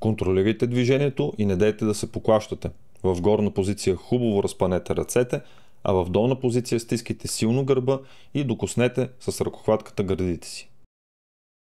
Контролирайте движението и не дайте да се поклащате. В горна позиция хубаво разпанете ръцете, а в долна позиция стискайте силно гърба и докоснете с ръкохватката гърдите си.